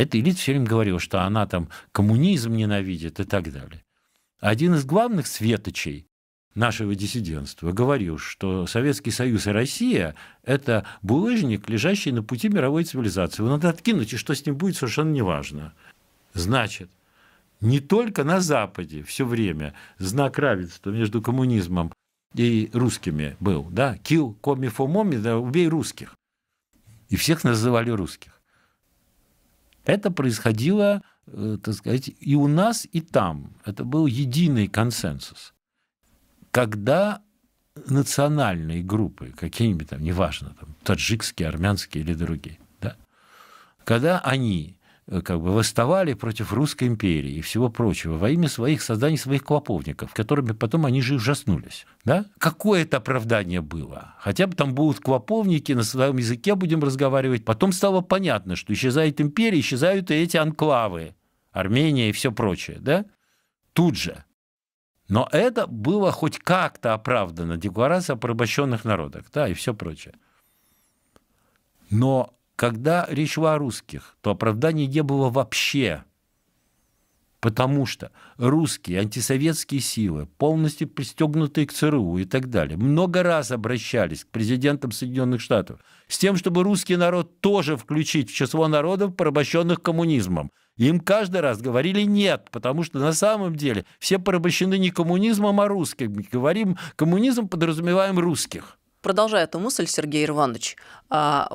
Эта элита все время говорила, что она там коммунизм ненавидит и так далее. Один из главных светочей нашего диссидентства говорил, что Советский Союз и Россия – это булыжник, лежащий на пути мировой цивилизации. Его надо откинуть, и что с ним будет, совершенно неважно. Значит, не только на Западе все время знак равенства между коммунизмом и русскими был, да, kill, коми, фомоми, да, убей русских. И всех называли русских. Это происходило, э, так сказать, и у нас, и там. Это был единый консенсус. Когда национальные группы, какие-нибудь там, неважно, там, таджикские, армянские или другие, да, когда они Э, как бы восставали против Русской империи и всего прочего во имя своих созданий своих клоповников, которыми потом они же ужаснулись. Да? Какое это оправдание было? Хотя бы там будут клоповники, на своем языке будем разговаривать. Потом стало понятно, что исчезает империя, исчезают и эти анклавы, Армения и все прочее. Да? Тут же. Но это было хоть как-то оправдано. Декларация о порабощенных народах да, и все прочее. Но когда речь шла о русских, то оправданий не было вообще. Потому что русские антисоветские силы, полностью пристегнутые к ЦРУ и так далее, много раз обращались к президентам Соединенных Штатов с тем, чтобы русский народ тоже включить в число народов, порабощенных коммунизмом. Им каждый раз говорили нет, потому что на самом деле все порабощены не коммунизмом, а русскими. Говорим коммунизм, подразумеваем русских. Продолжая эту мысль, Сергей Иванович, а,